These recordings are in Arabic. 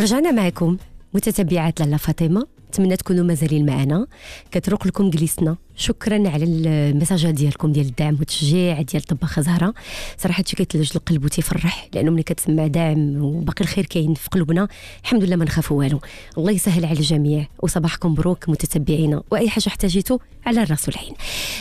رجعنا معكم متتبعات لالا فاطمه نتمنى تكونوا مازالين معنا كتروق لكم جلسنا شكرا على المساجة ديالكم ديال الدعم والتشجيع ديال طباخه زهره صراحه شي كيتلج القلب وتيفرح لانه ملي كتسمع دعم وباقي الخير كاين في قلوبنا الحمد لله ما نخافوا والو الله يسهل على الجميع وصباحكم مبروك متتبعينا واي حاجه احتاجيتو على الراس والعين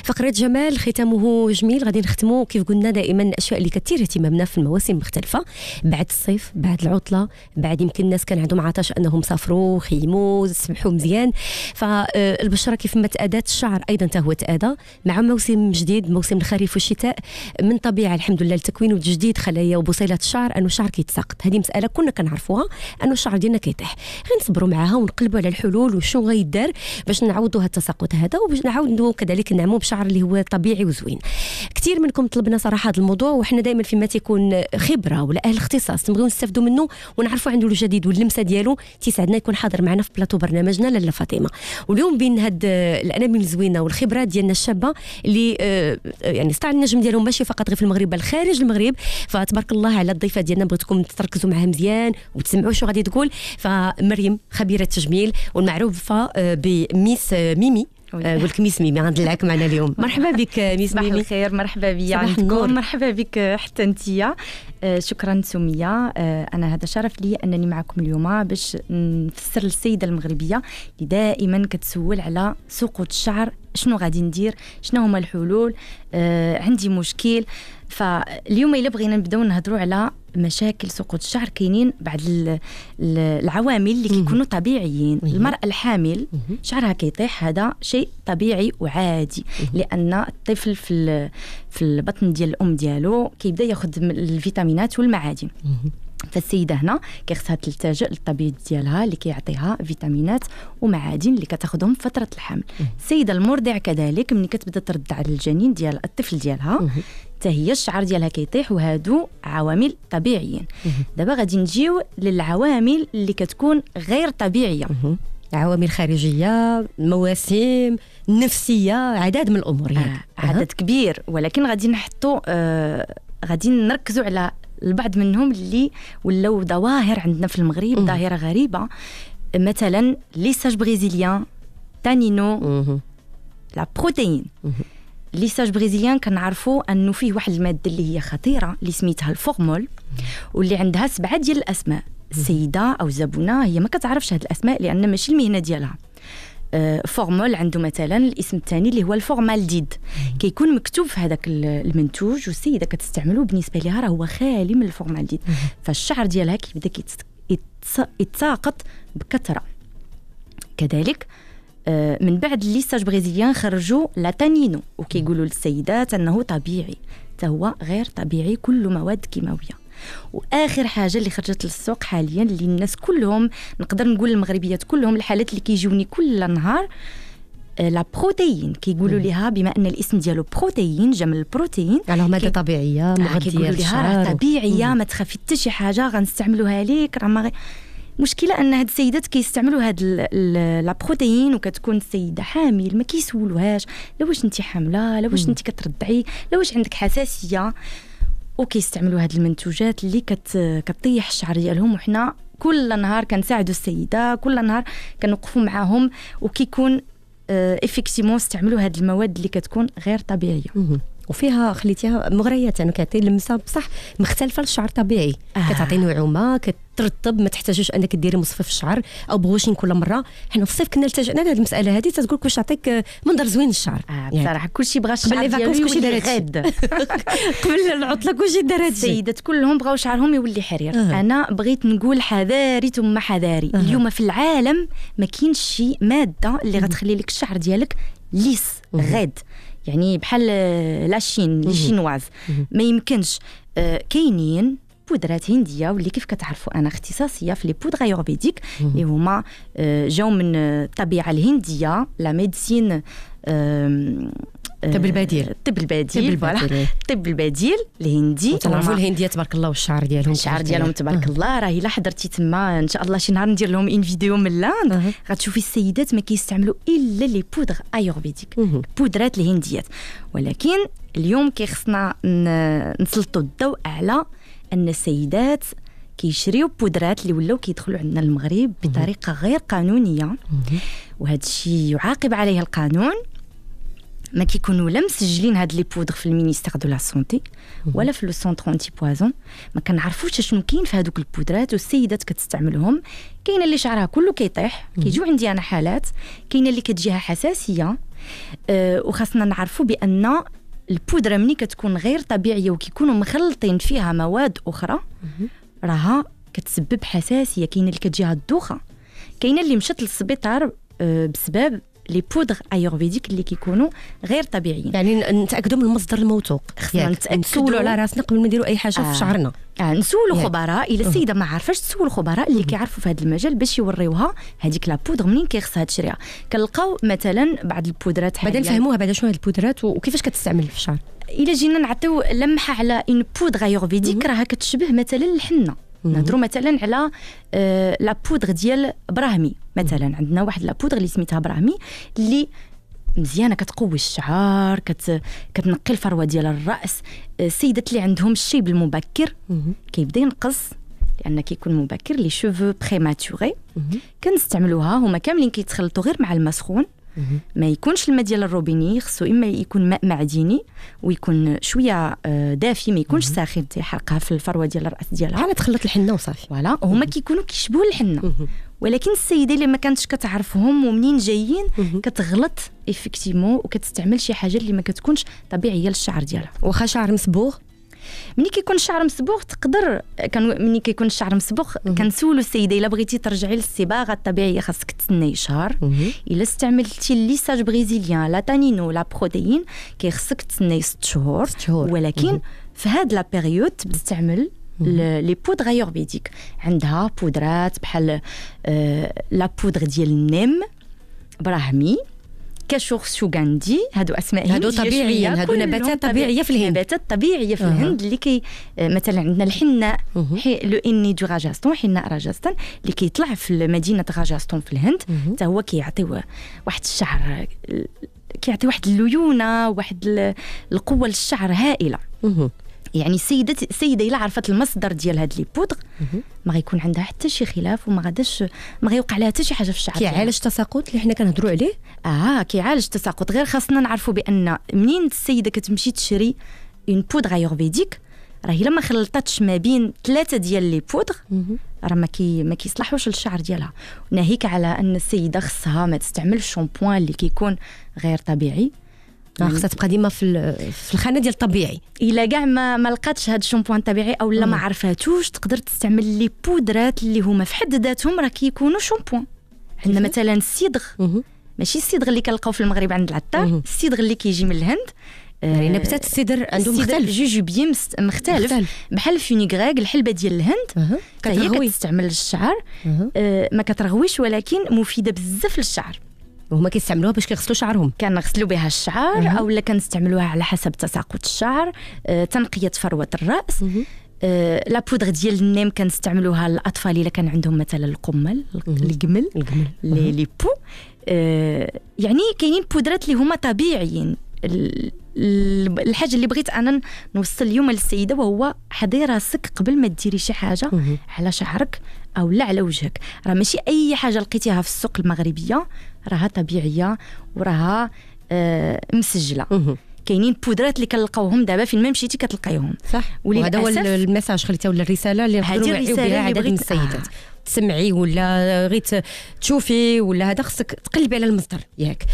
فقره جمال ختامه جميل غادي نختمو كيف قلنا دائما الاشياء اللي كثير اهتمامنا في المواسم المختلفه بعد الصيف بعد العطله بعد يمكن الناس كان عندهم عطش انهم سافروا خيموا سبحوا مزيان فالبشره كيف ما تادات الشعر ايضا انت هو تادا مع موسم جديد موسم الخريف والشتاء من طبيعه الحمد لله التكوين الجديد خلايا وبصيلات الشعر انه الشعر كيتساقط هذه مساله كنا كنعرفوها انه الشعر ديالنا كيطيح غير نصبروا معاها ونقلبوا على الحلول وشنو غيدار باش نعوضوا هذا التساقط هذا وباش نعاودوا كذلك نعموا بشعر اللي هو طبيعي وزوين كثير منكم طلبنا صراحه هذا الموضوع وحنا دائما فيما تيكون خبره ولا اهل اختصاص نبغيو نستافدوا منه ونعرفوا عنده الجديد واللمسه ديالو تيسعدنا يكون حاضر معنا في بلاطو برنامجنا لاله فاطمه واليوم بين هاد الانابيب الزوينه الخبرات ديالنا الشابه اللي آه، آه، يعني سطع النجم ديالهم ماشي فقط غير في المغرب بل خارج المغرب فتبارك الله على الضيفه ديالنا بغيتكم تركزوا معها مزيان وتسمعوا شو غادي تقول فمريم خبيره التجميل والمعروفه آه، بميس ميمي نقول لك ميس ميمي غندلعك معنا اليوم مرحبا بك ميس ميمي صباح الخير مرحبا بيا عندكم مرحبا بك حتى انتيا شكرا سمية أنا هذا شرف لي أنني معكم اليوم باش نفسر للسيدة المغربية اللي دائما كتسول على سقوط الشعر شنو غادي ندير شنو هما الحلول آه عندي مشكل فاليوم الا بغينا نبداو نهضروا على مشاكل سقوط الشعر كاينين بعض العوامل اللي كيكونوا طبيعيين المراه الحامل شعرها كيطيح هذا شيء طبيعي وعادي لان الطفل في في البطن ديال الام ديالو كيبدا ياخذ الفيتامينات والمعادن فالسيده هنا كيخصها تلتجئ للطبيب ديالها اللي كيعطيها فيتامينات ومعادن اللي كتاخذهم في فتره الحمل السيده المرضع كذلك ملي كتبدا ترضع على الجنين ديال الطفل ديالها حتى هي الشعر ديالها كيطيح وهادو عوامل طبيعيين دابا غادي نجيو للعوامل اللي كتكون غير طبيعيه عوامل خارجيه مواسم نفسيه عدد من الامور يعني. آه عدد كبير ولكن غادي نحطو آه غادي نركزوا على البعض منهم اللي ولاو ظواهر عندنا في المغرب ظاهره غريبه مثلا ليساج بريزيليان تانينو لا بروتين ليساج بريزيليان كنعرفوا انه فيه واحد الماده اللي هي خطيره اللي سميتها الفورمول واللي عندها سبعه ديال الاسماء السيده او الزبونه هي ما كتعرفش هاد الاسماء لان ماشي المهنه ديالها فورمول آه، عنده مثلا الاسم الثاني اللي هو الفورمالديد كيكون مكتوب في هذاك المنتوج والسيده كتستعمله بالنسبه لها راه هو خالي من الفورمالديد فالشعر ديالها كيبدا يتساقط بكثره كذلك آه، من بعد الليساج بريزيان خرجوا لاتانينو وكيقولوا للسيدات انه طبيعي حتى هو غير طبيعي كل مواد كيماويه واخر حاجه اللي خرجت للسوق حاليا اللي الناس كلهم نقدر نقول المغربيات كلهم الحالات اللي كيجوني كل نهار آه، لا بروتين كيقولوا ليها بما ان الاسم ديالو بروتين جا من البروتين يعني ماده طبيعيه آه، مغذيه ليها راه طبيعيه ما تخافي حتى شي حاجه غنستعملوها ليك راه ما غي... المشكله ان هاد السيدات كيستعملوا هاد لا بروتين وكتكون السيده حامل ما كيسولوهاش لا واش انت حامله لا واش انت كترضعي لا واش عندك حساسيه وكيستعملوا هاد المنتوجات اللي كت كطيح الشعر ديالهم وحنا كل نهار كنساعدوا السيده كل نهار كنوقفوا معاهم وكيكون افكتيمون آه، استعملوا هاد المواد اللي كتكون غير طبيعيه وفيها خليتيها مغريات يعني كتعطي لمسه بصح مختلفه للشعر الطبيعي آه. كتعطي نعومه كترطب ما تحتاجوش انك ديري مصفف الشعر او بغوشين كل مره حنا في الصيف كنا التجانا لهذه المساله هذه تتقول لك واش تعطيك منظر زوين للشعر آه يعني. بصراحه كلشي بغى الشعر قبل كلشي قبل العطله كلشي دارت السيدات كلهم بغاو شعرهم يولي حرير آه. انا بغيت نقول حذاري ثم حذاري آه. اليوم في العالم ما كاينش شي ماده اللي غتخلي لك الشعر ديالك ليس غاد يعني بحال آه، لاشين لي شينواز ما يمكنش آه، كاينين بودرات هنديه واللي كيف كتعرفوا انا اختصاصيه في لي بودغ ايورفيديك اللي هما آه، جاو من الطبيعه الهنديه لا ميديسين الطب آه، البديل الطب البديل الطب إيه. البديل الهندي تعرفوا الهنديه تبارك الله والشعر ديالهم الشعر آه. ديالهم تبارك آه. الله راهي الا حضرتي تما ان شاء الله شي نهار ندير لهم ان فيديو من لاند غتشوفي السيدات ما كيستعملوا الا لي بودغ ايورفيديك البودرات الهنديات ولكن اليوم كيخصنا نسلطوا الضوء على ان السيدات كيشريو بودرات اللي ولاو كيدخلوا عندنا المغرب بطريقه غير قانونيه وهذا الشيء يعاقب عليه القانون ما كيكونوا لا مسجلين هاد لي بودغ في المينيستير دو لا سونتي ولا في لو سونتر انتي بوازون ما كنعرفوش شنو كاين في هادوك البودرات والسيدات كتستعملهم كاينه اللي شعرها كله كيطيح كيجيو عندي انا حالات كاينه اللي كتجيها حساسيه أه وخاصنا نعرفوا بان البودره ملي كتكون غير طبيعيه وكيكونوا مخلطين فيها مواد اخرى راها كتسبب حساسيه كاينه اللي كتجيها الدوخه كاينه اللي مشات للسبيطار آه، بسبب لي بودغ ايورفيديك اللي كيكونوا غير طبيعيين يعني نتاكدوا من المصدر الموثوق خصنا نتاكدوا نسولوا على راسنا قبل ما نديروا اي حاجه آه. في شعرنا آه نسولوا يعني. خبراء الا السيده ما عارفاش تسول الخبراء اللي كيعرفوا في هذا المجال باش يوريوها هذيك لا بودغ منين كيخصها تشريها كنلقاو مثلا بعض البودرات بعدا نفهموها بعدا شنو هاد البودرات وكيفاش كتستعمل في الشعر الا جينا نعطيو لمحه على اون بودغ ايورفيديك راها كتشبه مثلا الحنه نهضروا مثلا على لا آه، بودغ ديال براهمي مثلا عندنا واحد لابودغ اللي سميتها براهمي اللي مزيانه كتقوي الشعر كت... كتنقي الفروه ديال الراس آه، السيدات اللي عندهم الشيب المبكر كيبدا ينقص لان كيكون مبكر لي شوفو بريماتوري كنستعملوها هما كاملين كيتخلطوا غير مع الماء سخون ما يكونش الماء ديال الروبيني خصو اما يكون ماء معدني ويكون شويه آه، دافي ما يكونش ساخن تيحرقها في الفروه ديال الراس ديالها على تخلط الحنه وصافي فوالا هما كيكونوا كيشبهوا الحنه ولكن السيده اللي ما كانتش كتعرفهم ومنين جايين كتغلط ايفيكتيمون وكتستعمل شي حاجه اللي ما كتكونش طبيعيه للشعر ديالها واخا شعر مصبوغ ملي كيكون الشعر مصبوغ تقدر كان ملي كيكون الشعر مصبوغ كنسولو السيده الا بغيتي ترجعي للصباغه الطبيعيه خاصك تسناي شهر الا استعملتي ليساج بريزيليان لا تانينو لا بروتيين كيخصك تسناي ست شهور ولكن في هاد لا بيريود تستعمل لي بودغ ايورفيديك عندها بودرات بحال لا آه، بودغ ديال النيم براهمي كاشور سوغاندي هادو اسماء هادو طبيعيين هادو نباتات طبيعيه في الهند نباتات طبيعيه في الهند اللي كي آه، مثلا عندنا الحناء لو اني دو راجاستون حناء راجاستان اللي كيطلع في مدينه راجاستون في الهند حتى هو كيعطي واحد الشعر كيعطي واحد الليونه واحد القوه للشعر هائله يعني السيده السيده الا عرفت المصدر ديال هاد لي بودغ ما غيكون عندها حتى شي خلاف وما غاداش ما غيوقع لها حتى شي حاجه في الشعر كيعالج التساقط اللي حنا كنهضروا عليه اه كيعالج التساقط غير خاصنا نعرفوا بان منين السيده كتمشي تشري اون بودغ ايورفيديك راه الا ما خلطتش ما بين ثلاثه ديال لي بودغ راه ما كي ما كيصلحوش للشعر ديالها ناهيك على ان السيده خصها ما تستعملش شامبوان اللي كيكون غير طبيعي خاصها تبقى ديما في في الخانه ديال الطبيعي الا كاع ما ما لقاتش هاد الشامبوان الطبيعي او لا ما عرفاتوش تقدر تستعمل لي بودرات اللي هما في حد ذاتهم راه كيكونوا شامبوان عندنا مثلا السيدغ ماشي السيدغ اللي كنلقاو في المغرب عند العطار السيدغ اللي كيجي من الهند آه، يعني نبتات آه، السدر عندهم مختلف جوجوبي مختلف, مختلف. بحال الفونيغراغ الحلبه ديال الهند كتغوي كتستعمل للشعر أه. ما كترغويش ولكن مفيده بزاف للشعر هما كيستعملوها باش كيغسلوا شعرهم كنغسلوا بها الشعر مه. اولا كنستعملوها على حسب تساقط الشعر آه، تنقيه فروه الراس آه، لا بودغ ديال النيم كنستعملوها للاطفال الا كان عندهم مثلا القمل القمل لي بو آه، يعني كاينين بودرات اللي هما طبيعيين الحاجه اللي بغيت انا نوصل اليوم للسيده وهو حضي راسك قبل ما ديري شي حاجه على شعرك او لا على وجهك راه ماشي اي حاجه لقيتيها في السوق المغربيه راها طبيعيه وراها آه مسجله كاينين بودرات اللي كنلقاوهم دابا فين ما مشيتي كتلقايهم صح وهذا هو الميساج خليتها ولا الرساله اللي نقدروا نوعيو بها عدد من السيدات آه. تسمعي ولا غير تشوفي ولا هذا خصك تقلبي على المصدر ياك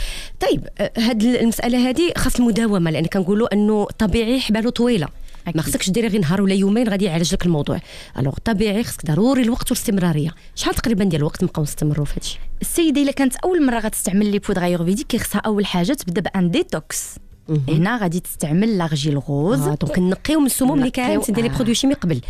طيب آه، هاد المساله هذه خاص المداومه لان كنقولوا انه طبيعي حباله طويله ما خصكش ديري غير نهار ولا يومين غادي يعالج لك الموضوع الوغ طبيعي خصك ضروري الوقت والاستمراريه شحال تقريبا ديال الوقت نبقاو نستمروا في هادشي السيده الا كانت اول مره غتستعمل لي بودغ فيديك كيخصها اول حاجه تبدا بان ديتوكس هنا غادي تستعمل لارجيل غوز آه، دونك نقيو من السموم اللي كانت ديال لي آه. برودوي شيمي قبل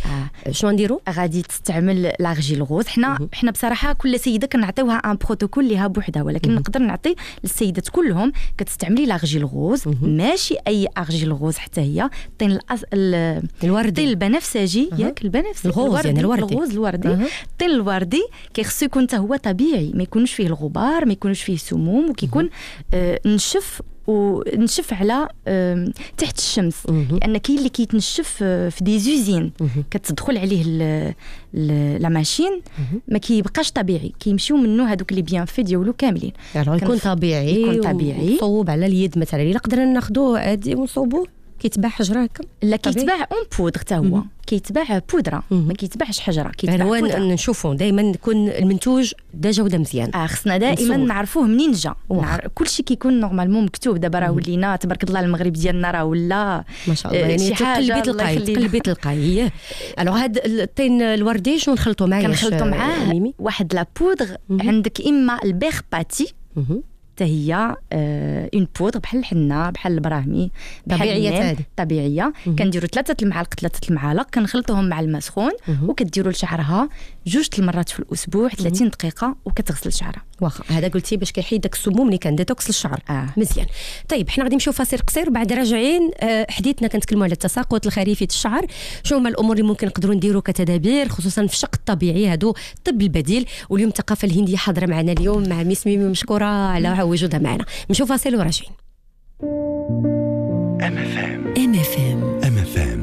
آه. شنو نديرو غادي تستعمل لارجيل غوز حنا حنا بصراحه كل سيده كنعطيوها ان بروتوكول ليها بوحدها ولكن نقدر نعطي للسيدات كلهم كتستعملي لارجيل غوز ماشي اي ارجيل غوز حتى هي الطين الأس... الوردي الطين البنفسجي ياك البنفسجي الغوز يعني الوردي الغوز الوردي الطين الوردي كيخصو يكون حتى هو طبيعي ما يكونش فيه الغبار ما يكونش فيه سموم وكيكون آه نشف ونشف على تحت الشمس لان يعني كاين اللي كيتنشف آه، في دي زوزين كتدخل عليه لا ماشين ما كيبقاش طبيعي كيمشيو منه هذوك لي بيان في ديالو كاملين يعني يكون طبيعي يكون طبيعي صوب على اليد مثلا الا قدرنا ناخذوه عادي ونصوبوه كيتباع حجره هكا لا كيتباع اون بودغ حتى هو كيتباع بودره ما كيتباعش حجره كيتباع هو نشوفوا دائما يكون المنتوج دا جوده مزيان اه خصنا دائما نعرفوه منين جا كل كلشي كيكون نورمالمون مكتوب دابا راه ولينا تبارك الله المغرب ديالنا راه ولا ما شاء الله آه، يعني تقلبي تلقاي تقلبي تلقاي الوغ إيه. هاد الطين الوردي شنو نخلطوا معاه كنخلطوا معاه واحد لا بودغ عندك اما البيخ باتي حتى هي اون آه، بودر بحال الحنه بحال البراهمي طبيعيه طبيعيه كنديروا ثلاثه المعالق ثلاثه المعالق كنخلطوهم مع الماء سخون وكديروا لشعرها جوج المرات في الاسبوع 30 دقيقه وكتغسل شعرها واخا هذا قلتي باش كيحيد داك السموم اللي كان ديتوكس للشعر آه. مزيان طيب حنا غادي نمشيو فاصل قصير وبعد راجعين آه، حديثنا كنتكلموا على التساقط الخريفي الشعر شنو هما الامور اللي ممكن نقدروا نديروا كتدابير خصوصا في الشق الطبيعي هادو الطب البديل واليوم الثقافه الهنديه حاضره معنا اليوم مع ميس ميمي مشكوره على وجودها معنا MFM MFM MFM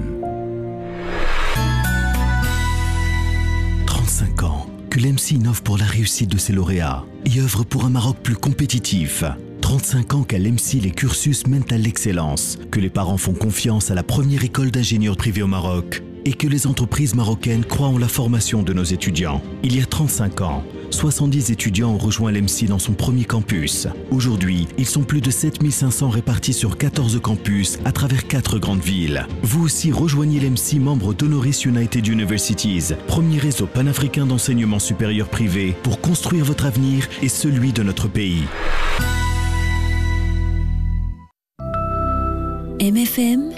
35 ans que l'EMSI innove pour la réussite de ses lauréats et œuvre pour un Maroc plus compétitif. 35 ans qu'à l'EMSI, les cursus mènent à l'excellence, que les parents font confiance à la première école d'ingénieurs privés au Maroc et que les entreprises marocaines croient en la formation de nos étudiants. Il y a 35 ans, 70 étudiants ont rejoint l'EMSI dans son premier campus. Aujourd'hui, ils sont plus de 7500 répartis sur 14 campus à travers 4 grandes villes. Vous aussi rejoignez l'EMSI membre d'Honoris United Universities, premier réseau panafricain d'enseignement supérieur privé pour construire votre avenir et celui de notre pays. MFM.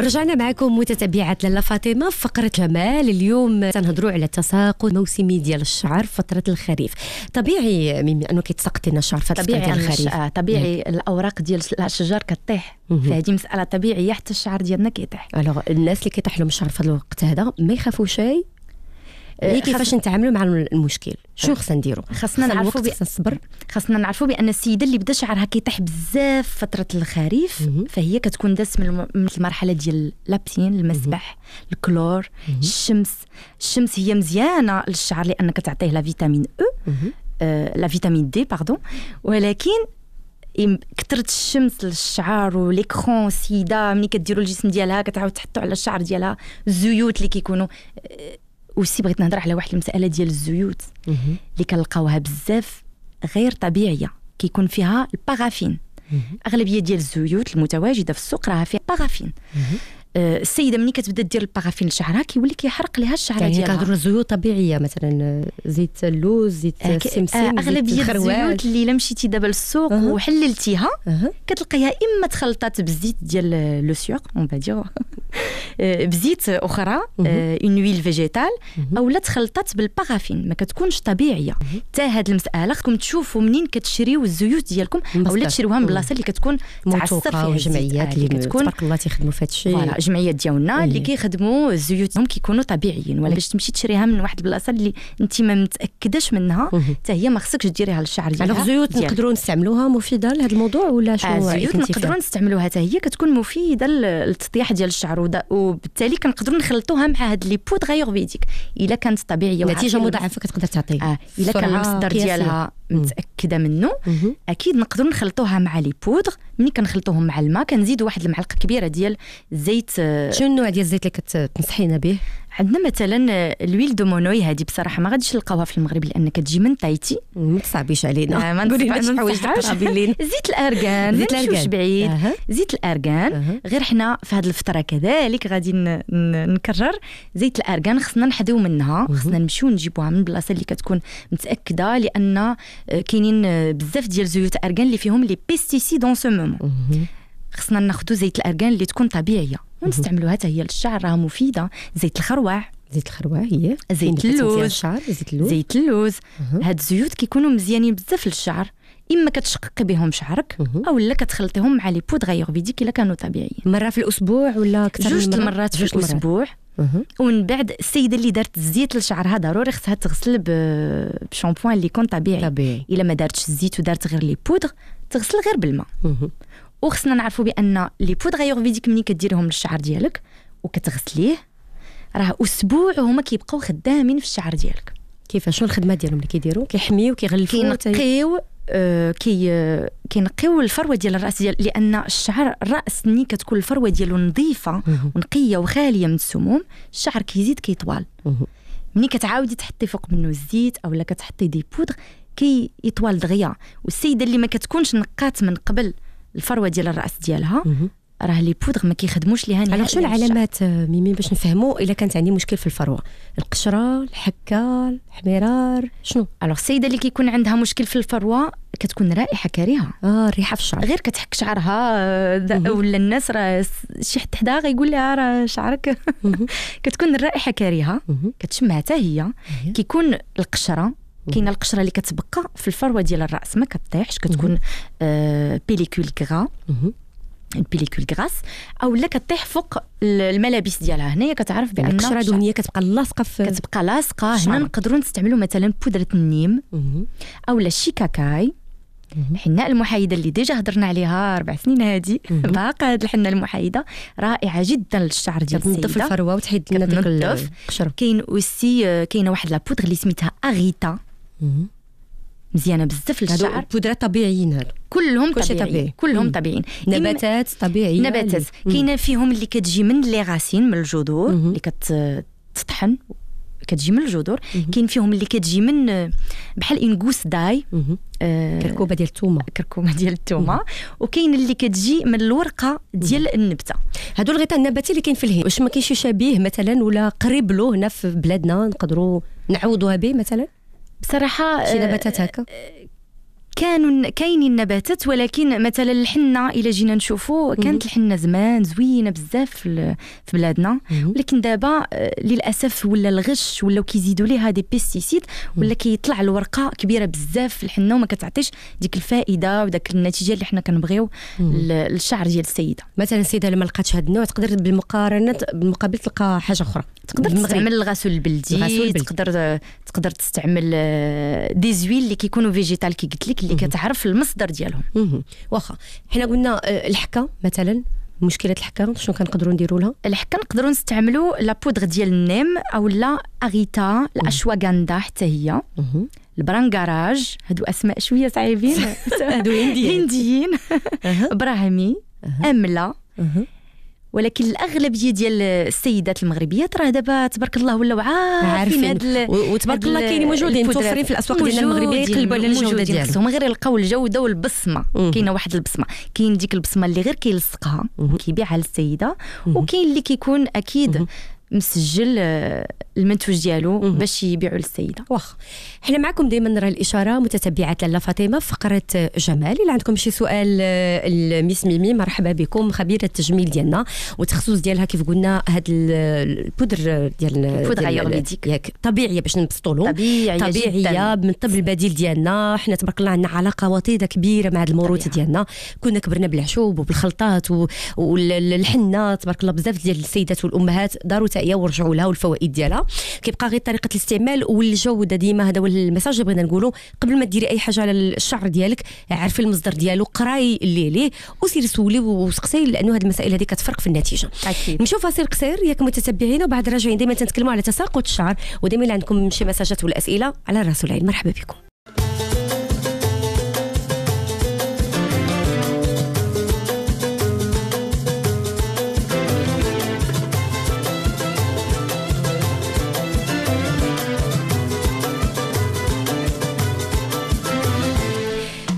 رجعنا معكم متتبعات لاله فاطمه فقره المال اليوم سنهضروا على التساقط الموسمي ديال الشعر فتره الخريف طبيعي ميمي انه كيتساقط لنا الشعر فتره طبيعي ديال الخريف آه، طبيعي مم. الاوراق ديال الاشجار كطيح فهذه مساله طبيعيه حتى الشعر ديالنا كيطيح الوغ الناس اللي كيطيح لهم الشعر في الوقت هذا ما يخافوا شيء هي كيفاش نتعاملوا مع المشكل شنو أه. خصنا نديروا خصنا نعرفوا خصنا نصبر خصنا نعرفوا بان السيده اللي بدا شعرها كيطيح بزاف فتره الخريف فهي كتكون داس من, المرحله ديال لابسين المسبح الكلور الشمس الشمس هي مزيانه للشعر لان كتعطيه لا فيتامين او أه، لا فيتامين دي باردون ولكن كثرة الشمس للشعر وليكرون سيده ملي كديروا الجسم ديالها كتعاود تحطوا على الشعر ديالها الزيوت اللي كيكونوا أه، وسي بغيت نهضر على واحد المساله ديال الزيوت اللي كنلقاوها بزاف غير طبيعيه كيكون فيها البارافين اغلبيه ديال الزيوت المتواجده في السوق راها فيها بارافين آه، السيده ملي كتبدا دير البارافين لشعرها كيولي كيحرق لها الشعر يعني ديالها كنهضروا زيوت طبيعيه مثلا زيت اللوز زيت آه، السمسم آه، اغلبيه الزيوت اللي الا مشيتي دابا للسوق أه. وحللتيها أه. كتلقيها اما تخلطات بزيت ديال لو سيوق اون بزيت اخرى اون ويل فيجيتال او لا تخلطات بالبارافين ما كتكونش طبيعيه حتى هاد المساله خصكم تشوفوا منين كتشريو الزيوت ديالكم او لا تشريوها من بلاصه اللي كتكون تعصر فيها الجمعيات اللي كتكون تبارك الله تيخدموا في الشيء الجمعيه ديالنا إيه. اللي كيخدموا زيوتهم كيكونوا طبيعيين ولا باش تمشي تشريها من واحد البلاصه اللي انت ما متاكدش منها حتى هي ما خصكش ديريها للشعر ديالها الزيوت نقدروا نستعملوها مفيده لهذا الموضوع ولا شنو الزيوت آه، نقدروا نستعملوها حتى هي كتكون مفيده للتطيح ديال الشعر وبالتالي كنقدروا نخلطوها مع هاد لي بودغ ايورفيديك الا كانت طبيعيه نتيجه مضاعفه كتقدر تعطي اه الا كان المصدر ديالها متاكده منه مم. اكيد نقدر نخلطوها مع لي بودغ ملي كنخلطوهم مع الماء كنزيدوا واحد المعلقه كبيره ديال زيت آه، شنو النوع ديال الزيت اللي كتنصحينا به عندنا مثلا الويل دو مونوي هذه بصراحه ما غاديش تلقاوها في المغرب لان كتجي من تايتي ما تصعبيش علينا آه، ما نصحبش حوايج تقربي لينا زيت الارغان زيت الارغان بعيد زيت الارغان غير حنا في هذه الفتره كذلك غادي نكرر زيت الارغان خصنا نحذو منها خصنا نمشيو نجيبوها من بلاصه اللي كتكون متاكده لان آه، كاينين آه، بزاف ديال زيوت الارغان اللي فيهم لي بيستيسيد اون سو مومون خصنا ناخذوا زيت الارغان اللي تكون طبيعيه ونستعملوها حتى هي للشعر راه مفيده زيت الخروع زيت الخروع هي زيت يعني اللوز زيت اللوز زيت اللوز هاد الزيوت كيكونوا مزيانين بزاف للشعر اما كتشققي بهم شعرك او لا كتخلطيهم مع لي بودغ ايورفيديك الا كانوا طبيعيين مره في الاسبوع ولا اكثر جوج المرات في الاسبوع ومن بعد السيده اللي دارت الزيت لشعرها ضروري خصها تغسل بشامبوان اللي يكون طبيعي, طبيعي. الا ما دارتش الزيت ودارت غير لي بودغ تغسل غير بالماء وخصنا نعرفوا بان لي بودغ ايورفيديك ملي كديرهم للشعر ديالك وكتغسليه راه اسبوع وهما كيبقاو خدامين في الشعر ديالك كيفاش شنو الخدمه ديالهم اللي كيديروا كيحميو كيغلفو كينقيو آه، كي كينقيو الفروه ديال الراس ديال لان الشعر الراس ملي كتكون الفروه ديالو نظيفه ونقيه وخاليه من السموم الشعر كيزيد كيطوال ملي كتعاودي تحطي فوق منه الزيت اولا كتحطي دي بودغ كيطوال دغيا والسيده اللي ما كتكونش نقات من قبل الفروه ديال الراس ديالها راه لي بودغ ما كيخدموش ليها نهائيا شو العلامات آه، ميمي باش نفهموا الا كانت عندي مشكل في الفروه القشره الحكه الحمرار شنو الوغ السيده اللي كيكون عندها مشكل في الفروه كتكون رائحه كريهه اه الريحه في الشعر غير كتحك شعرها آه، ولا الناس راه شي حد حداها غيقول لها راه شعرك كتكون الرائحه كريهه كتشمها حتى هي كيكون القشره كاينه القشره اللي كتبقى في الفروه ديال الراس ما كطيحش كتكون بيليكول كغا البيليكول غراس او لا كطيح فوق الملابس ديالها هنايا كتعرف يعني بان القشره دهنيه كتبقى لاصقه في كتبقى لاصقه هنا نقدروا نستعملوا مثلا بودره النيم او لا الشيكاكاي الحناء المحايده اللي ديجا هضرنا عليها اربع سنين هادي باقا هاد الحناء المحايده رائعه جدا للشعر ديال السيده كتنظف الفروه وتحيد لنا ديك القشره كاين اوسي آه، كاينه واحد لابودغ اللي سميتها اغيتا مزيانه بزاف للشعر بودره طبيعيين هادو كلهم طبيعيين طبيعي. كلهم طبيعيين نباتات طبيعيه نباتات كاينه فيهم اللي كتجي من لي غاسين من الجذور اللي كتطحن كتجي من الجذور كاين فيهم اللي كتجي من بحال انكوس داي آه كركوبه ديال الثومه كركوبه ديال الثومه وكاين اللي كتجي من الورقه ديال النبته هادو الغطاء النباتي اللي كاين في الهند واش ما كاينش شبيه مثلا ولا قريب له هنا في بلادنا نقدروا نعوضوها به مثلا بصراحة شي نباتات آه، هكا كانوا كاينين النباتات ولكن مثلا الحنه الا جينا نشوفوا كانت الحنه زمان زوينه بزاف في, بلادنا ولكن دابا آه، للاسف ولا الغش ولاو كيزيدوا ليها دي بيستيسيد ولا كيطلع الورقه كبيره بزاف في الحنه وما كتعطيش ديك الفائده وداك النتيجه اللي حنا كنبغيو للشعر ديال السيده مثلا السيده اللي ما لقاتش هذا النوع تقدر بالمقارنه بالمقابل تلقى حاجه اخرى تقدر تستعمل الغسول البلدي, البلدي تقدر تقدر تستعمل آه، دي زويل اللي كيكونوا فيجيتال كي قلت لك اللي كتعرف المصدر ديالهم واخا حنا قلنا آه، الحكه مثلا مشكله الحكه شنو كنقدروا نديروا لها الحكه نقدروا نستعملوا لا بودغ ديال النيم او لا اغيتا الاشواغاندا حتى هي البرانغاراج هادو اسماء شويه صعيبين هادو هنديين هنديين براهمي امله ولكن الاغلبيه ديال السيدات المغربيات راه دابا تبارك الله ولاو عارفين هاد وتبارك الله كاينين موجودين متوفرين في الاسواق ديالنا المغربيه يقلبوا على الجوده ديالهم هما غير يلقاو الجوده والبصمه كاينه واحد البصمه كاين ديك البصمه اللي غير كيلصقها كيبيعها للسيده وكاين اللي كيكون اكيد مسجل آه، المنتوج ديالو باش يبيعوا للسيده واخ حنا معكم دائما راه الاشاره متتبعات لاله فاطمه فقره آه، جمال الا عندكم شي سؤال آه، الميس ميمي مرحبا بكم خبيره التجميل ديالنا والتخصص ديالها كيف قلنا هاد البودر ديال البودر يوريديك ياك طبيعيه باش نبسطوا لهم طبيعيه, طبيعية جداً. من الطب البديل ديالنا حنا تبارك الله عندنا علاقه وطيده كبيره مع هاد الموروث ديالنا كنا كبرنا بالعشوب وبالخلطات والحنه تبارك الله بزاف ديال السيدات والامهات داروا الغذائيه ورجعوا لها والفوائد ديالها كيبقى غير طريقه الاستعمال والجوده ديما هذا هو المساج اللي بغينا نقولوا قبل ما ديري اي حاجه على الشعر ديالك عرفي المصدر ديالو قراي اللي عليه وسيري سولي وسقسي لانه هذه المسائل هذه كتفرق في النتيجه اكيد نشوف فاصل قصير ياك متتبعينا وبعد راجعين دائما تنتكلموا على تساقط الشعر ودائما عندكم شي مساجات ولا اسئله على راس العين مرحبا بكم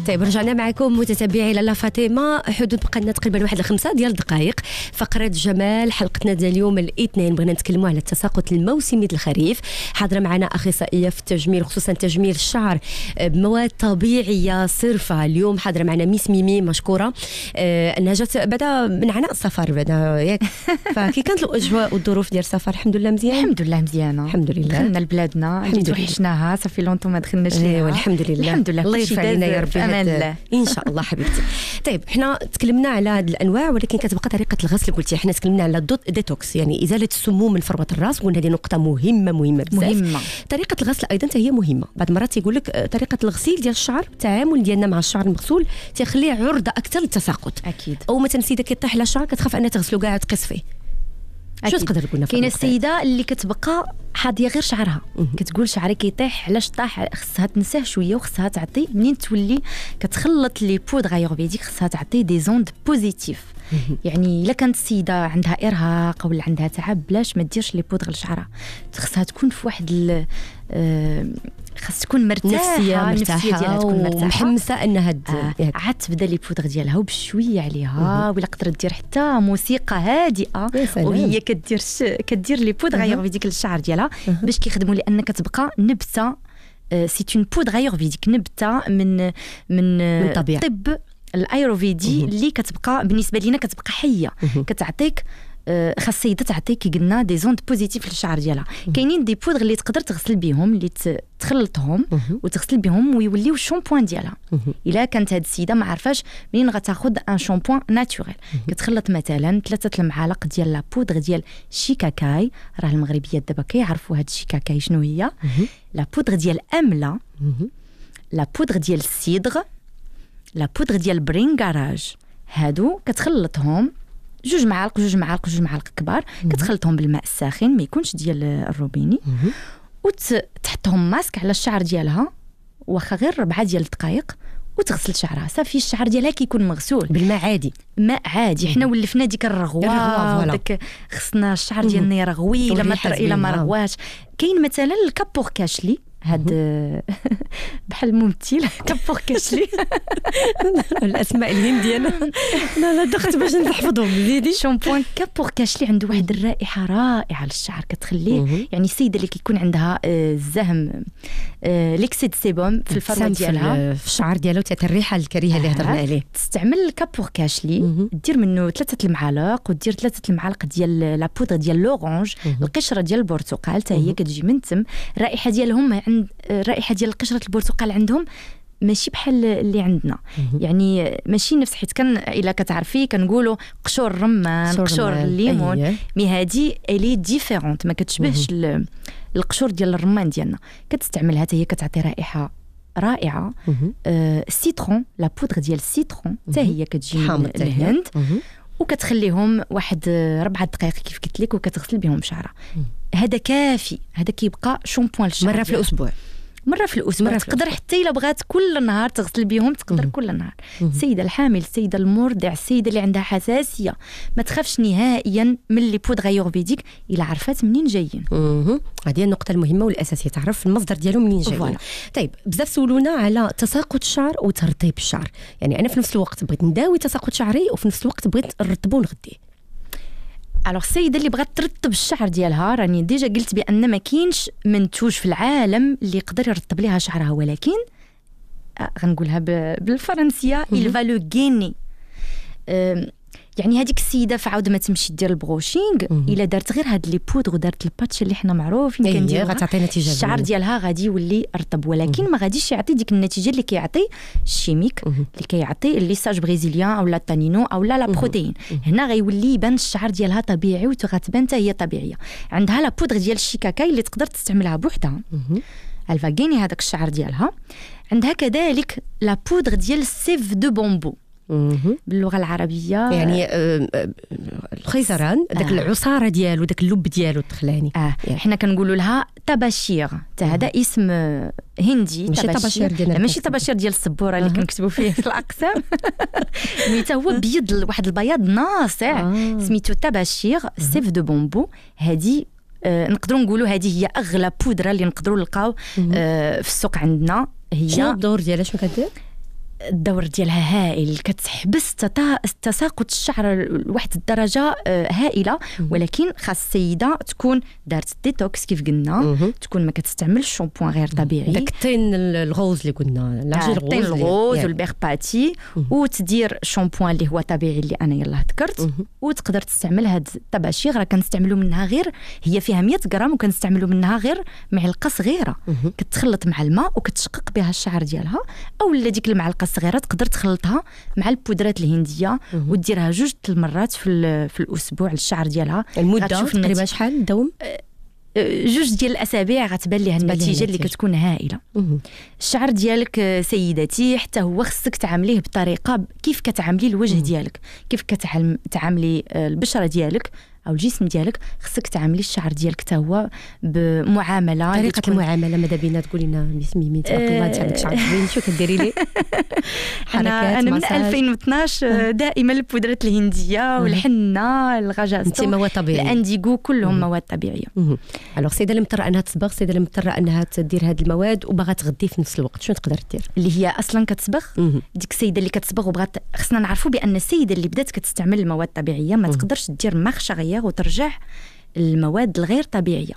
طيب رجعنا معكم متتبعي لالا فاطمه حدود بقى لنا تقريبا واحد الخمسه ديال الدقائق فقره جمال حلقتنا ديال اليوم الاثنين بغينا نتكلموا على التساقط الموسمي ديال الخريف حاضره معنا اخصائيه في التجميل خصوصا تجميل الشعر آه، بمواد طبيعيه صرفه اليوم حاضره معنا ميس ميمي مشكوره انها آه، جات بعدا من عناء السفر بعدا ياك فكي كانت الاجواء والظروف ديال السفر الحمد لله مزيان الحمد لله مزيانه الحمد لله دخلنا لبلادنا لله توحشناها صافي لونتو ما دخلناش إيه، ليها الحمد لله الحمد لله الله داز علينا يا ربي بامان الله ان شاء الله حبيبتي طيب حنا تكلمنا على هذه الانواع ولكن كتبقى طريقه الغسل قلتي حنا تكلمنا على الدوت ديتوكس يعني ازاله السموم من فروه الراس قلنا هذه نقطه مهمه مهمه بزاف مهمه طريقه الغسل ايضا هي مهمه بعض المرات تيقول لك آه، طريقه الغسيل ديال الشعر التعامل ديالنا مع الشعر المغسول تيخليه عرضه اكثر للتساقط اكيد او مثلا سيده كيطيح على الشعر كتخاف انها تغسلو كاع تقص فيه شو تقدر تقول كاينه السيده اللي كتبقى حاضيه غير شعرها كتقول شعري كيطيح علاش طاح خصها تنساه شويه وخصها تعطي منين تولي كتخلط لي بودغ غيوربيديك خصها تعطي دي زوند بوزيتيف يعني الا كانت السيده عندها ارهاق ولا عندها تعب بلاش ما ديرش لي بودغ لشعرها خصها تكون في واحد خاص تكون مرتاحه نفسيه مرتاحه النفسيه ديالها تكون مرتاحه انها د... آه. عاد تبدا لي بودغ ديالها وبشويه عليها ولا قدرت دير حتى موسيقى هادئه وهي كدير ش... كدير لي بودغ في ديك الشعر ديالها باش كيخدموا لان كتبقى نبته سي اون بودغ ايورفيديك نبته من من, من طبيعة. طب الايروفيدي اللي كتبقى بالنسبه لينا كتبقى حيه كتعطيك آه، خاص السيده تعطي كي قلنا دي زوند بوزيتيف للشعر ديالها كاينين دي بودغ اللي تقدر تغسل بهم اللي تخلطهم وتغسل بهم ويوليو الشامبوان ديالها الا كانت هاد السيده ما عارفاش منين غتاخذ ان شامبوان ناتوريل كتخلط مثلا ثلاثه المعالق ديال لا بودغ ديال شيكاكاي راه المغربيات دابا كيعرفوا هاد الشيكاكاي شنو هي لا بودغ ديال امله لا بودغ ديال السيدغ لا بودغ ديال برينغاراج هادو كتخلطهم جوج معالق جوج معالق جوج معالق كبار كتخلطهم بالماء الساخن ما يكونش ديال الروبيني وتحطهم ماسك على الشعر ديالها واخا غير ربعه ديال الدقائق وتغسل شعرها صافي الشعر ديالها كيكون مغسول بالماء عادي ماء عادي حنا ولفنا ديك الرغوه ديك خصنا الشعر ديالنا يرغوي الا ما الا ما رغواش كاين مثلا الكابور كاشلي هاد بحال ممثل كبور كاشلي الاسماء الهنديه انا انا دخت باش نحفظهم بيدي شامبوان كبور كاشلي عنده واحد الرائحه رائعه للشعر كتخليه يعني السيده اللي كيكون عندها آه، الزهم آه، ليكسيد سيبوم في الفرمه ديالها في آه، الشعر ديالها وتات الريحه الكريهه اللي هضرنا عليه تستعمل الكابور كاشلي دير منه ثلاثه المعالق ودير ثلاثه المعالق ديال لا بودر ديال لورونج القشره ديال البرتقال حتى هي كتجي من تم الرائحه ديالهم عند الرائحه ديال قشره البرتقال عندهم ماشي بحال اللي عندنا يعني ماشي نفس حيت كان الا كتعرفي كنقولوا قشور الرمان قشور الليمون أيه. مي هادي الي ديفيرونت ما كتشبهش القشور ديال الرمان ديالنا كتستعملها حتى هي كتعطي رائحه رائعه السيترون لا بودغ ديال السيترون حتى هي كتجي من الهند وكتخليهم واحد آه، ربعة دقائق كيف قلت لك وكتغسل بهم شعرها هذا كافي هذا كيبقى شامبوان للشعر مره في الاسبوع مره في الاسبوع مرة تقدر حتى الا بغات كل نهار تغسل بهم تقدر كل نهار السيده الحامل السيده المرضع السيده اللي عندها حساسيه ما تخافش نهائيا من لي بودغ بيديك الا عرفات منين جايين هذه النقطه المهمه والاساسيه تعرف المصدر ديالو منين جايين طيب بزاف سولونا على تساقط الشعر وترطيب الشعر يعني انا في نفس الوقت بغيت نداوي تساقط شعري وفي نفس الوقت بغيت نرطبو ونغديه الوغ السيده اللي بغات ترطب الشعر ديالها راني ديجا قلت بان ما كاينش منتوج في العالم اللي يقدر يرطب ليها شعرها ولكن آه، غنقولها بالفرنسيه الفالو غيني يعني هذيك السيده فعاود ما تمشي دير البروشينغ الا دارت غير هاد لي بودغ ودارت الباتش اللي حنا معروفين أيه غتعطي نتيجه الشعر ديالها غادي يولي رطب ولكن ما غاديش يعطي ديك النتيجه اللي كيعطي الشيميك اللي كيعطي لي ساج بريزيليان او لا تانينو او لا بروتين هنا غيولي يبان الشعر ديالها طبيعي وغتبان حتى هي طبيعيه عندها لا بودغ ديال الشيكاكاي اللي تقدر تستعملها بوحدها الفاغيني هذاك الشعر ديالها عندها كذلك لا بودغ ديال السيف دو بومبو باللغه العربيه يعني آه، آه، الخيزران آه. داك آه. العصاره ديالو داك اللب ديالو الدخلاني اه يعني. حنا كنقولوا لها حتى هذا اسم هندي ماشي طباشير ديال ماشي طباشير ديال السبوره اللي كنكتبوا فيه في الاقسام مي هو بيض واحد البياض ناصع آه. سميتو طباشير سيف دو بومبو هذه آه نقدروا نقولوا هذه هي اغلى بودره اللي نقدروا نلقاو آه في السوق عندنا هي شنو الدور ديالها شنو كدير الدور ديالها هائل كتحبس تساقط الشعر لواحد الدرجه آه، هائله ولكن خاص السيده تكون دارت ديتوكس كيف قلنا تكون ما كتستعملش شامبوان غير طبيعي داك الطين الغوز اللي قلنا الغوز آه، الطين الغوز والبيرباتي وتدير شامبوان اللي هو طبيعي اللي انا يلاه ذكرت وتقدر تستعمل هاد الطباشير راه كنستعملو منها غير هي فيها 100 غرام وكنستعملو منها غير معلقه صغيره كتخلط مع الماء وكتشقق بها الشعر ديالها او ديك المعلقه صغيره تقدر تخلطها مع البودرات الهنديه وديرها جوج المرات في, في الاسبوع للشعر ديالها المده تقريبا شحال الدوم أه، جوج ديال الاسابيع غتبان ليها النتيجه اللي كتكون هائله الشعر ديالك آه، سيدتي حتى هو خصك تعامليه بطريقه كيف كتعاملي الوجه ديالك كيف كتعاملي آه، البشره ديالك او الجسم ديالك خصك تعاملي الشعر ديالك حتى هو بمعامله طريقه المعامله ماذا بينا تقولي لنا بسمي مين تبارك آه، الله انت عندك شعر زوين شو كديري ليه انا انا من 2012 أه. آه، دائما البودرات الهنديه والحنه الغجاز انت مواد طبيعيه الانديغو كلهم مواد طبيعيه الوغ السيده اللي مضطره انها تصبغ السيده اللي مضطره انها تدير هاد المواد وباغا تغدي في نفس الوقت شنو تقدر دير اللي هي اصلا كتصبغ ديك السيده اللي كتصبغ وبغات خصنا نعرفوا بان السيده اللي بدات كتستعمل المواد الطبيعيه ما تقدرش دير مخشغيه الطبيعيه وترجع المواد الغير طبيعيه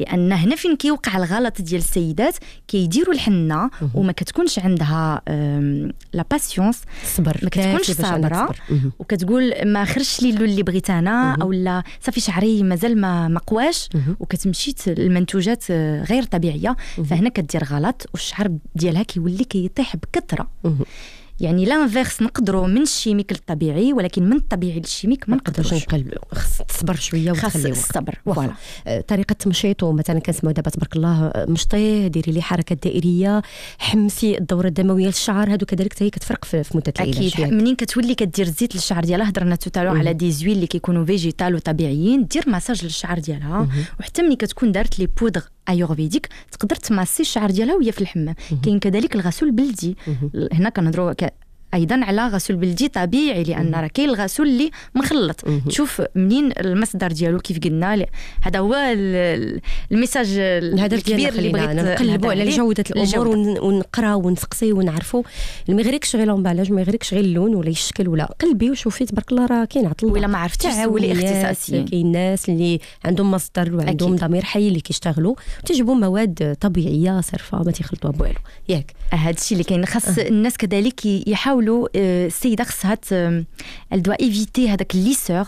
لان هنا فين كيوقع الغلط ديال السيدات كيديروا الحنه وما كتكونش عندها لا باسيونس صبر ما كتكونش صابره وكتقول ما خرجش لي اللون اللي بغيت انا او لا صافي شعري مازال ما مقواش وكتمشي المنتوجات آه، غير طبيعيه فهنا كدير غلط والشعر ديالها كيولي كيطيح بكثره يعني لانفيرس نقدروا من الشيميك للطبيعي ولكن من الطبيعي للشيميك ما نقدروش خاص تصبر شويه وتخلي خاص الصبر فوالا أه، طريقه تمشيطو مثلا كنسمعوا دابا تبارك الله أه، مشطيه ديري لي حركه دائريه حمسي الدوره الدمويه للشعر هادو كذلك حتى هي كتفرق في مده العلاج اكيد منين كتولي كدير زيت للشعر ديالها هضرنا توتالو على دي زويل اللي كيكونوا فيجيتال وطبيعيين دير مساج للشعر ديالها وحتى ملي كتكون دارت لي بودغ ايورفيديك تقدر تماسي الشعر ديالها وهي في الحمام كاين كذلك الغسول البلدي هنا كنهضروا ايضا على غسول بلدي طبيعي لان راه كاين الغسول اللي مخلط تشوف منين المصدر ديالو كيف قلنا هذا هو الميساج الهدف الكبير اللي بغيت نقلبوا على جوده الامور ونقراو ونسقسي ونعرفوا ما يغريكش غير لومبالاج ما يغريكش غير اللون ولا الشكل ولا قلبي وشوفي تبارك الله راه كاين عطل ولا ما عرفتيش تعاولي اختصاصي كاين الناس اللي عندهم مصدر وعندهم ضمير حي اللي كيشتغلوا تجيبوا مواد طبيعيه صرفه ما تيخلطوها بوالو ياك هذا الشيء اللي كاين خاص أه. الناس كذلك يحاولوا نحاولوا آه، السيده خصها الدوا ايفيتي هذاك الليسور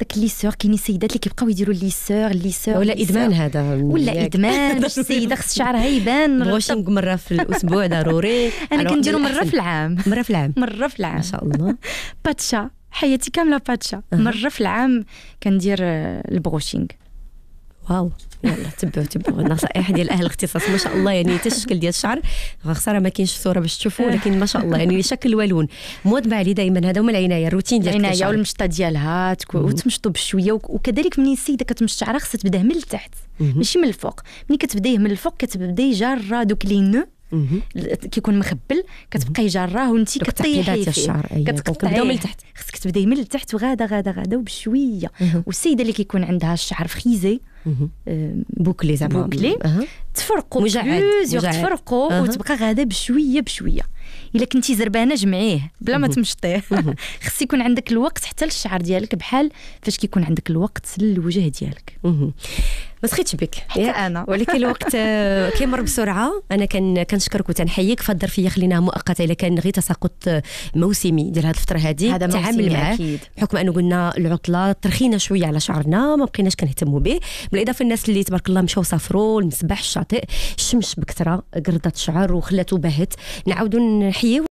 داك الليسور كاينين السيدات اللي كيبقاو يديروا الليسور الليسور ولا ادمان هذا ولا ادمان السيده خص شعرها يبان بروشينغ مره في الاسبوع ضروري انا كنديرو مره في العام مره في العام مره في العام ما شاء الله باتشا حياتي كامله باتشا مره في العام كندير آه، البروشينغ واو يلا تبعوا تبعوا النصائح ديال اهل الاختصاص ما شاء الله يعني حتى الشكل ديال الشعر خساره ما كاينش صوره باش تشوفوا ولكن ما شاء الله يعني شكل والون مواظبه عليه دائما هذا هما العنايه الروتين ديال العنايه والمشطه ديالها وتمشطوا بشويه وكذلك منين السيده كتمشط شعرها خصها تبدا من التحت ماشي من الفوق ملي كتبدايه من الفوق كتبداي جاره دوك لي نو كيكون مخبل كتبقاي جراه وانت كطيحي الشعر أيوة، كتقطعي من التحت خصك تبداي من التحت وغادا غادا غادا وبشويه والسيده اللي كيكون عندها الشعر فخيزي بوكلي زعما بوكلي تفرقوا بلوزيغ تفرقوا وتبقى غاده بشويه بشويه الا كنتي زربانه جمعيه بلا ما تمشطيه خص يكون عندك الوقت حتى للشعر ديالك بحال فاش كيكون عندك الوقت للوجه ديالك ما سخيتش بك حتى انا ولكن الوقت آه، كيمر بسرعه انا كان كنشكرك وتنحييك الظرف اللي خليناها مؤقته الا كان غير تساقط موسمي ديال هذه الفتره هذه تعامل معاه بحكم انه قلنا العطله ترخينا شويه على شعرنا ما بقيناش كنهتموا به بالاضافه الناس اللي تبارك الله مشاو سافروا المسبح الشاطئ الشمس بكثره قردت الشعر وخلاته باهت نعاودوا نحييه